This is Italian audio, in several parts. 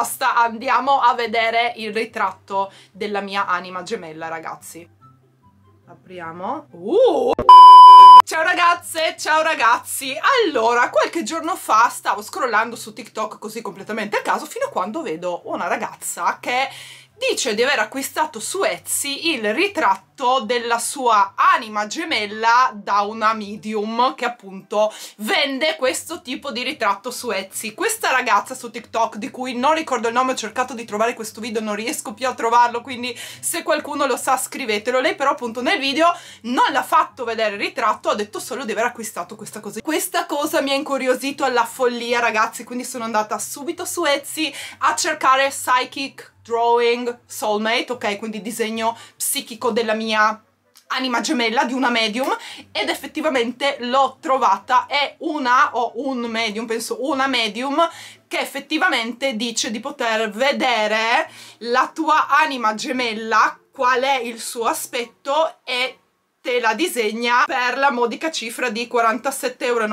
basta andiamo a vedere il ritratto della mia anima gemella ragazzi apriamo uh! Ciao ragazze, ciao ragazzi! Allora, qualche giorno fa stavo scrollando su TikTok così completamente a caso fino a quando vedo una ragazza che dice di aver acquistato su Etsy il ritratto della sua anima gemella da una medium che appunto vende questo tipo di ritratto su Etsy. Questa ragazza su TikTok di cui non ricordo il nome, ho cercato di trovare questo video, non riesco più a trovarlo, quindi se qualcuno lo sa scrivetelo. Lei però appunto nel video non l'ha fatto vedere il ritratto, ha detto solo di aver acquistato questa cosa. Questa cosa mi ha incuriosito alla follia ragazzi, quindi sono andata subito su Etsy a cercare Psychic drawing soulmate, ok? Quindi disegno psichico della mia anima gemella di una medium ed effettivamente l'ho trovata è una o un medium penso una medium che effettivamente dice di poter vedere la tua anima gemella qual è il suo aspetto e te la disegna per la modica cifra di 47,93 euro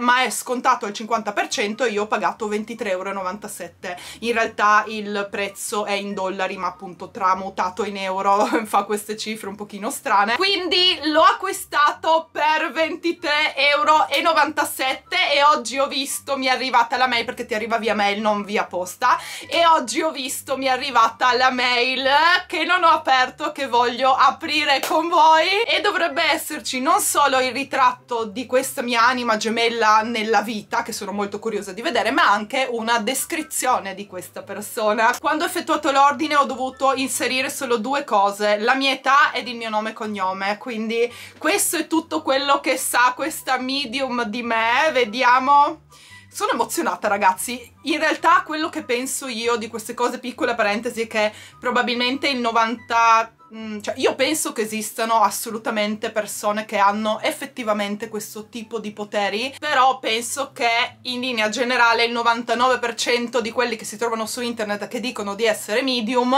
ma è scontato al 50% e io ho pagato 23,97 euro in realtà il prezzo è in dollari ma appunto tramutato in euro fa queste cifre un pochino strane quindi l'ho acquistato per 23,97 euro e oggi ho visto mi è arrivata la mail perché ti arriva via mail non via posta e oggi ho visto mi è arrivata la mail che non ho aperto che voglio aprire con voi e dovrebbe esserci non solo il ritratto di questa mia anima gemella nella vita che sono molto curiosa di vedere ma anche una descrizione di questa persona quando ho effettuato l'ordine ho dovuto inserire solo due cose la mia età ed il mio nome e cognome quindi questo è tutto quello che sa questa medium di me vediamo vediamo. Sono emozionata ragazzi, in realtà quello che penso io di queste cose, piccole parentesi, è che probabilmente il 90... Mm, cioè, io penso che esistano assolutamente persone che hanno effettivamente questo tipo di poteri, però penso che in linea generale il 99% di quelli che si trovano su internet che dicono di essere medium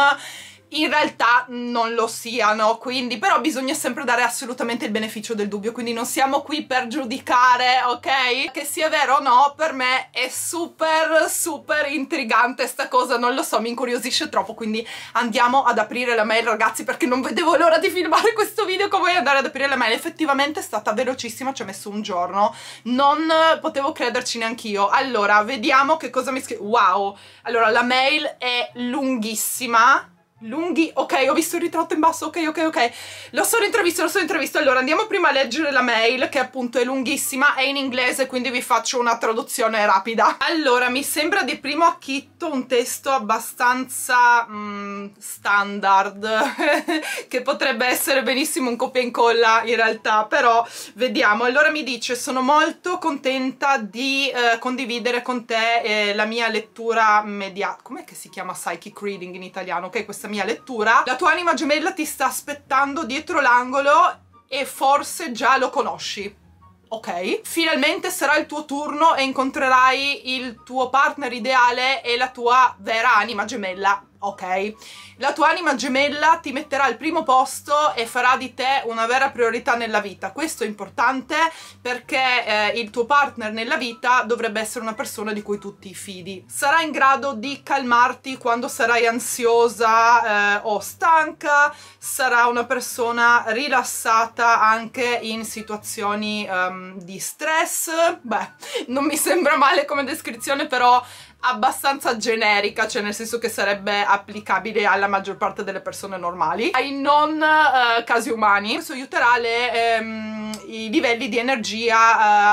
in realtà non lo siano, quindi però bisogna sempre dare assolutamente il beneficio del dubbio, quindi non siamo qui per giudicare, ok? Che sia vero o no, per me è super super intrigante sta cosa, non lo so, mi incuriosisce troppo, quindi andiamo ad aprire la mail ragazzi perché non vedevo l'ora di filmare questo video come andare ad aprire la mail, effettivamente è stata velocissima, ci ha messo un giorno, non potevo crederci neanch'io. Allora, vediamo che cosa mi scrive, wow! Allora, la mail è lunghissima, lunghi, ok, ho visto il ritratto in basso, ok, ok, ok, l'ho solo intravisto, l'ho solo intravisto, allora andiamo prima a leggere la mail che appunto è lunghissima, è in inglese quindi vi faccio una traduzione rapida. Allora, mi sembra di primo acchitto un testo abbastanza mm, standard, che potrebbe essere benissimo un copia e incolla in realtà, però vediamo, allora mi dice sono molto contenta di eh, condividere con te eh, la mia lettura mediata, com'è che si chiama psychic reading in italiano? Ok, questa mia mia lettura, la tua anima gemella ti sta aspettando dietro l'angolo e forse già lo conosci. Ok, finalmente sarà il tuo turno e incontrerai il tuo partner ideale e la tua vera anima gemella ok? La tua anima gemella ti metterà al primo posto e farà di te una vera priorità nella vita. Questo è importante perché eh, il tuo partner nella vita dovrebbe essere una persona di cui tu ti fidi. Sarà in grado di calmarti quando sarai ansiosa eh, o stanca, sarà una persona rilassata anche in situazioni um, di stress. Beh, non mi sembra male come descrizione, però abbastanza generica, cioè nel senso che sarebbe applicabile alla maggior parte delle persone normali, ai non uh, casi umani. Questo aiuterà le, um, i livelli di energia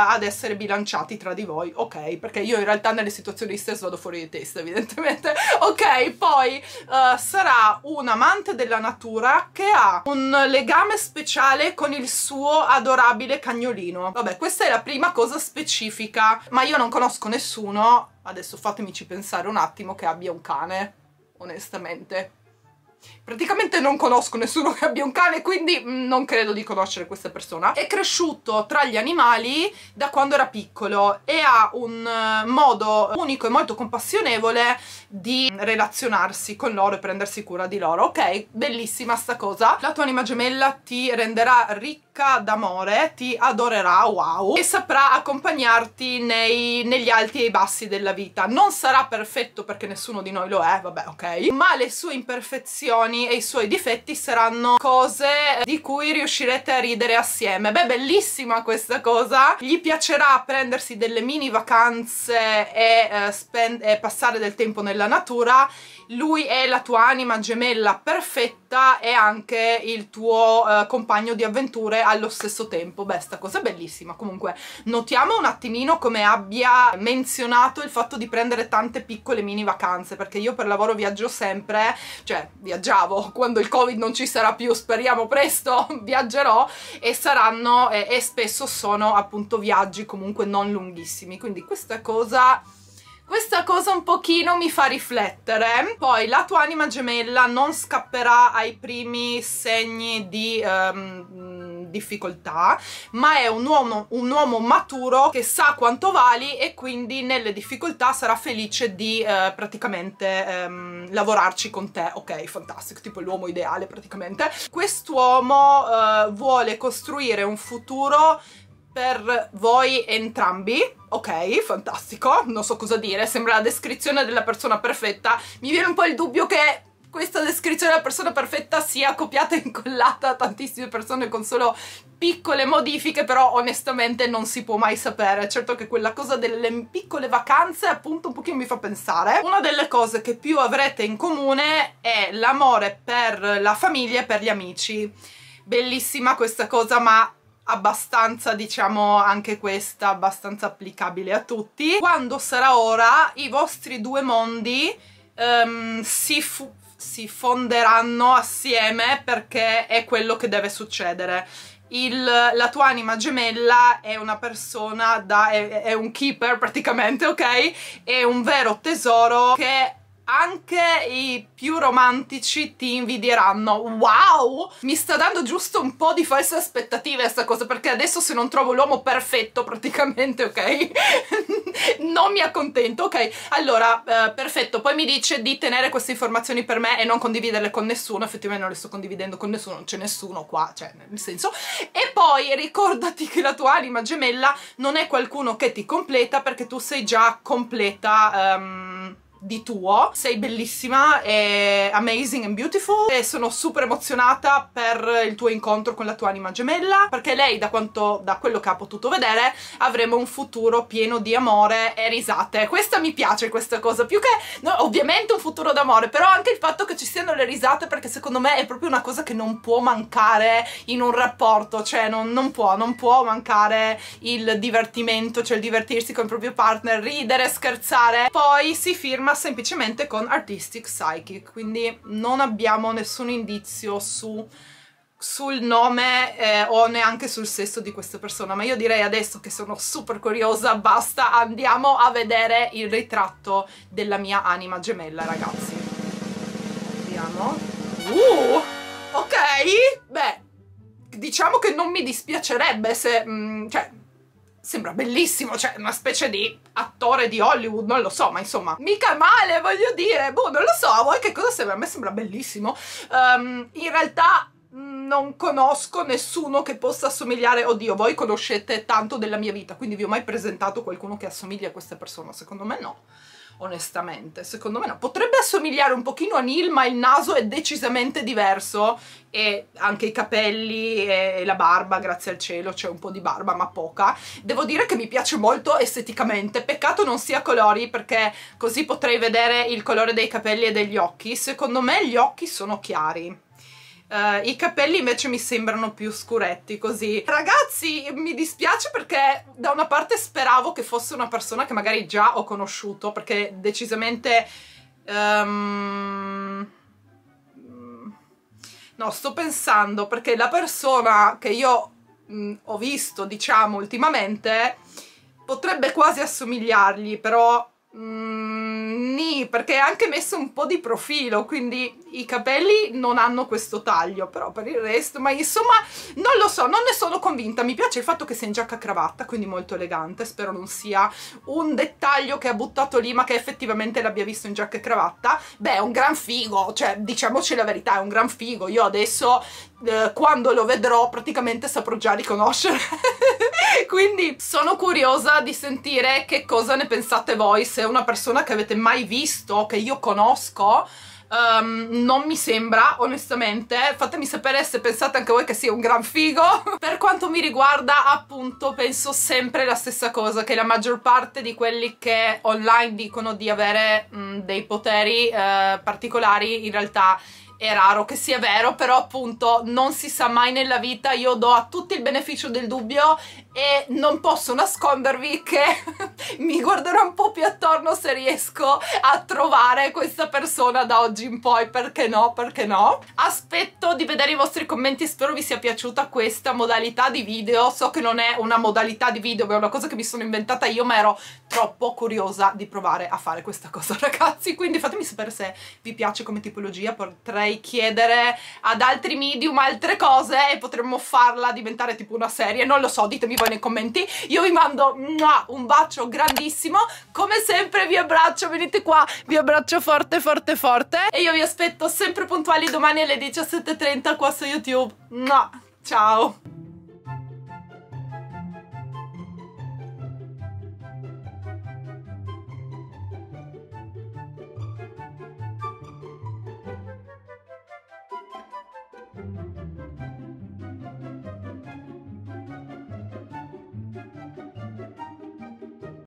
uh, ad essere bilanciati tra di voi, ok? Perché io in realtà nelle situazioni di stress vado fuori di testa, evidentemente. ok, poi uh, sarà un amante della natura che ha un legame speciale con il suo adorabile cagnolino. Vabbè, questa è la prima cosa specifica, ma io non conosco nessuno Adesso fatemici pensare un attimo che abbia un cane, onestamente. Praticamente non conosco nessuno che abbia un cane, quindi mm, non credo di conoscere questa persona. È cresciuto tra gli animali da quando era piccolo e ha un eh, modo unico e molto compassionevole di relazionarsi con loro e prendersi cura di loro. Ok, bellissima sta cosa. La tua anima gemella ti renderà ricca d'amore ti adorerà, wow, e saprà accompagnarti nei, negli alti e i bassi della vita. Non sarà perfetto perché nessuno di noi lo è, vabbè, ok, ma le sue imperfezioni e i suoi difetti saranno cose di cui riuscirete a ridere assieme. Beh, bellissima questa cosa, gli piacerà prendersi delle mini vacanze e, eh, e passare del tempo nella natura, lui è la tua anima gemella perfetta e anche il tuo eh, compagno di avventure allo stesso tempo beh sta cosa è bellissima comunque notiamo un attimino come abbia menzionato il fatto di prendere tante piccole mini vacanze perché io per lavoro viaggio sempre cioè viaggiavo quando il covid non ci sarà più speriamo presto viaggerò e saranno e, e spesso sono appunto viaggi comunque non lunghissimi quindi questa cosa questa cosa un pochino mi fa riflettere. Poi la tua anima gemella non scapperà ai primi segni di... Um difficoltà, ma è un uomo, un uomo maturo che sa quanto vali e quindi nelle difficoltà sarà felice di eh, praticamente ehm, lavorarci con te. Ok, fantastico, tipo l'uomo ideale praticamente. Quest'uomo eh, vuole costruire un futuro per voi entrambi, ok, fantastico, non so cosa dire, sembra la descrizione della persona perfetta, mi viene un po' il dubbio che questa descrizione della persona perfetta sia copiata e incollata a tantissime persone con solo piccole modifiche, però onestamente non si può mai sapere. Certo che quella cosa delle piccole vacanze appunto un pochino mi fa pensare. Una delle cose che più avrete in comune è l'amore per la famiglia e per gli amici. Bellissima questa cosa, ma abbastanza diciamo anche questa abbastanza applicabile a tutti quando sarà ora i vostri due mondi um, si, si fonderanno assieme perché è quello che deve succedere. Il, la tua anima gemella è una persona, da, è, è un keeper praticamente, ok? È un vero tesoro che anche i più romantici ti invidieranno. Wow! Mi sta dando giusto un po' di false aspettative sta cosa, perché adesso se non trovo l'uomo perfetto praticamente, ok? non mi accontento, ok? Allora, eh, perfetto, poi mi dice di tenere queste informazioni per me e non condividerle con nessuno, effettivamente non le sto condividendo con nessuno, non c'è nessuno qua, cioè, nel senso. E poi ricordati che la tua anima gemella non è qualcuno che ti completa perché tu sei già completa... Um, di tuo, sei bellissima, è amazing and beautiful e sono super emozionata per il tuo incontro con la tua anima gemella perché lei da, quanto, da quello che ha potuto vedere avremo un futuro pieno di amore e risate questa mi piace questa cosa più che no, ovviamente un futuro d'amore però anche il fatto che ci siano le risate perché secondo me è proprio una cosa che non può mancare in un rapporto cioè non, non può, non può mancare il divertimento cioè il divertirsi con il proprio partner ridere, scherzare poi si firma ma semplicemente con Artistic Psychic, quindi non abbiamo nessun indizio su sul nome eh, o neanche sul sesso di questa persona, ma io direi adesso che sono super curiosa, basta, andiamo a vedere il ritratto della mia anima gemella, ragazzi. Vediamo. Uh, ok, beh, diciamo che non mi dispiacerebbe se... Mh, mm, cioè, sembra bellissimo, cioè una specie di attore di Hollywood, non lo so, ma insomma, mica male, voglio dire, boh, non lo so, a voi che cosa sembra? A me sembra bellissimo. Um, in realtà mm, non conosco nessuno che possa assomigliare, oddio, voi conoscete tanto della mia vita, quindi vi ho mai presentato qualcuno che assomiglia a queste persone? Secondo me no onestamente. Secondo me no. Potrebbe assomigliare un pochino a Neil, ma il naso è decisamente diverso e anche i capelli e la barba, grazie al cielo, c'è un po' di barba, ma poca. Devo dire che mi piace molto esteticamente. Peccato non sia colori, perché così potrei vedere il colore dei capelli e degli occhi. Secondo me gli occhi sono chiari Uh, I capelli invece mi sembrano più scuretti così. Ragazzi, mi dispiace perché da una parte speravo che fosse una persona che magari già ho conosciuto, perché decisamente... Um... No, sto pensando, perché la persona che io mh, mm, ho visto, diciamo, ultimamente potrebbe quasi assomigliargli, però... Mh, mm, perché è anche messo un po' di profilo quindi i capelli non hanno questo taglio però per il resto ma insomma non lo so non ne sono convinta mi piace il fatto che sia in giacca cravatta quindi molto elegante spero non sia un dettaglio che ha buttato lì ma che effettivamente l'abbia visto in giacca e cravatta beh è un gran figo cioè diciamoci la verità è un gran figo io adesso eh, quando lo vedrò praticamente saprò già riconoscere quindi sono curiosa di sentire che cosa ne pensate voi se una persona che avete mai visto che io conosco Um, non mi sembra onestamente fatemi sapere se pensate anche voi che sia un gran figo per quanto mi riguarda appunto penso sempre la stessa cosa che la maggior parte di quelli che online dicono di avere mh, dei poteri eh, particolari in realtà è raro che sia vero, però appunto non si sa mai nella vita, io do a tutti il beneficio del dubbio e non posso nascondervi che mi guarderò un po' più attorno se riesco a trovare questa persona da oggi in poi, perché no, perché no. Aspetto di vedere i vostri commenti, spero vi sia piaciuta questa modalità di video, so che non è una modalità di video, è una cosa che mi sono inventata io, ma ero troppo curiosa di provare a fare questa cosa ragazzi quindi fatemi sapere se vi piace come tipologia potrei chiedere ad altri medium altre cose e potremmo farla diventare tipo una serie non lo so ditemi voi nei commenti io vi mando un bacio grandissimo come sempre vi abbraccio venite qua vi abbraccio forte forte forte e io vi aspetto sempre puntuali domani alle 17.30 qua su youtube ciao